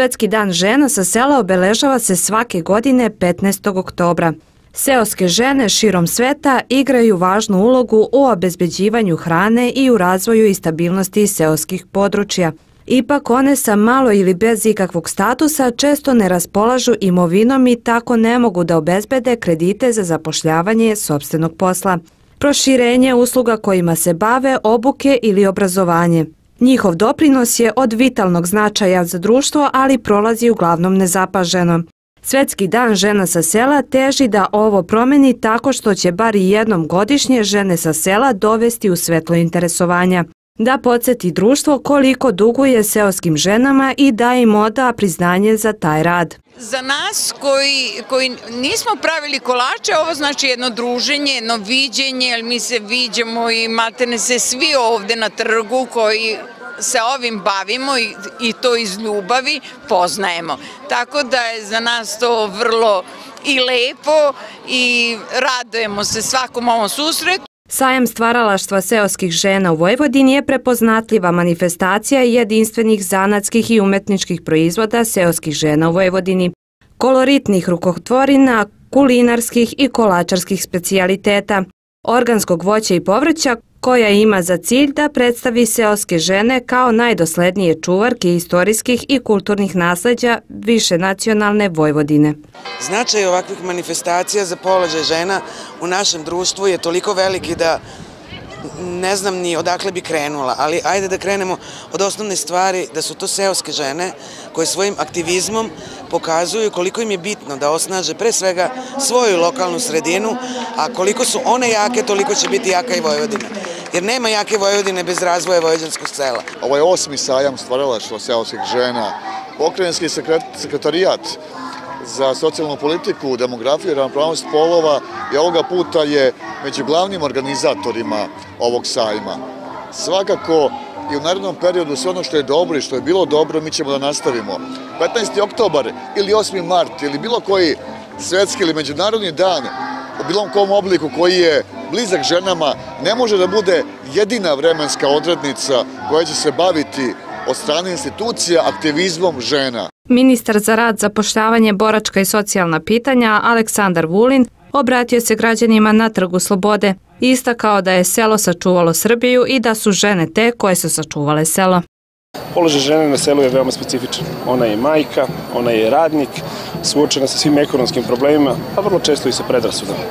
Svetski dan žena sa sela obeležava se svake godine 15. oktobra. Seoske žene širom sveta igraju važnu ulogu u obezbeđivanju hrane i u razvoju i stabilnosti seoskih područja. Ipak one sa malo ili bez ikakvog statusa često ne raspolažu imovinom i tako ne mogu da obezbede kredite za zapošljavanje sobstvenog posla. Proširenje usluga kojima se bave, obuke ili obrazovanje. Njihov doprinos je od vitalnog značaja za društvo, ali prolazi uglavnom nezapaženo. Svetski dan žena sa sela teži da ovo promeni tako što će bar i jednom godišnje žene sa sela dovesti u svetlo interesovanja da podsjeti društvo koliko duguje seoskim ženama i da im oda priznanje za taj rad. Za nas koji, koji nismo pravili kolače, ovo znači jedno druženje, jedno viđenje, jer mi se viđemo i materne se svi ovde na trgu koji se ovim bavimo i, i to iz ljubavi poznajemo. Tako da je za nas to vrlo i lepo i radujemo se svakom ovom susretu. Sajam stvaralaštva seoskih žena u Vojvodini je prepoznatljiva manifestacija jedinstvenih zanatskih i umetničkih proizvoda seoskih žena u Vojvodini, koloritnih rukotvorina, kulinarskih i kolačarskih specijaliteta, organskog voća i povrća, koja ima za cilj da predstavi seoske žene kao najdoslednije čuvarke istorijskih i kulturnih nasleđa više nacionalne Vojvodine. Značaj ovakvih manifestacija za položaj žena u našem društvu je toliko veliki da ne znam ni odakle bi krenula, ali ajde da krenemo od osnovne stvari da su to seoske žene koje svojim aktivizmom pokazuju koliko im je bitno da osnaže pre svega svoju lokalnu sredinu, a koliko su one jake, toliko će biti jaka i Vojvodina jer nema jake Vojvodine bez razvoja vojvođanskog sela. Ovo je osmi sajam stvaralaštva seoskih žena. Pokrajinski sekretarijat za socijalnu politiku, demografiju i ravnopravnost polova i ovoga puta je među glavnim organizatorima ovog sajma. Svakako i u narednom periodu sve ono što je dobro i što je bilo dobro mi ćemo da nastavimo. 15. oktobar ili 8. mart ili bilo koji svetski ili međunarodni dan u bilo kom obliku koji je blizak ženama ne može da bude jedina vremenska odrednica koja će se baviti od strane institucija aktivizmom žena. Ministar za rad, zapošljavanje, boračka i socijalna pitanja Aleksandar Vulin obratio se građanima na Trgu Slobode i istakao da je selo sačuvalo Srbiju i da su žene te koje su sačuvale selo. Položaj žene na selu je veoma specifičan. Ona je majka, ona je radnik, suočena sa svim ekonomskim problemima, a pa vrlo često i sa predrasudama.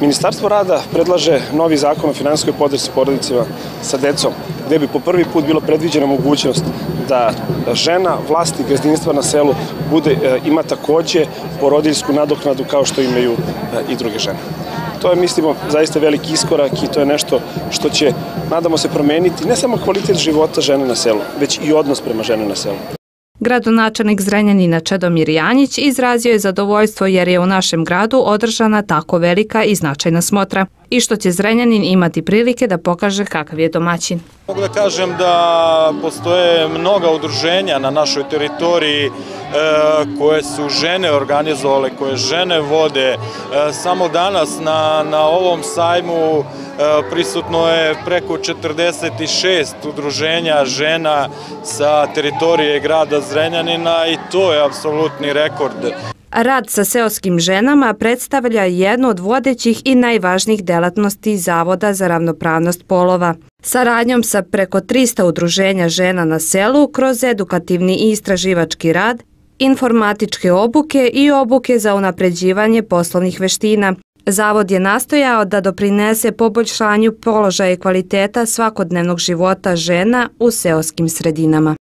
Ministarstvo rada predlaže novi zakon o finanskoj podršci porodicima sa decom, gde bi po prvi put bilo predviđena mogućnost da žena, vlasti gazdinstva na selu, bude, e, ima takođe porodiljsku nadoknadu kao što imaju e, i druge žene. To je, mislimo, zaista veliki iskorak i to je nešto što će, nadamo se, promeniti ne samo kvalitet života žena na selu, već i odnos prema žene na selu. Gradonačelnik Zrenjanina Čedomir Janjić izrazio je zadovoljstvo jer je u našem gradu održana tako velika i značajna smotra i što će Zrenjanin imati prilike da pokaže kakav je domaćin. Mogu da kažem da postoje mnoga udruženja na našoj teritoriji e, koje su žene organizovale, koje žene vode. E, samo danas na, na ovom sajmu e, prisutno je preko 46 udruženja žena sa teritorije grada Zrenjanina i to je apsolutni rekord. Rad sa seoskim ženama predstavlja jednu od vodećih i najvažnijih delatnosti Zavoda za ravnopravnost polova. Saradnjom sa preko 300 udruženja žena na selu kroz edukativni i istraživački rad, informatičke obuke i obuke za unapređivanje poslovnih veština, Zavod je nastojao da doprinese poboljšanju položaja i kvaliteta svakodnevnog života žena u seoskim sredinama.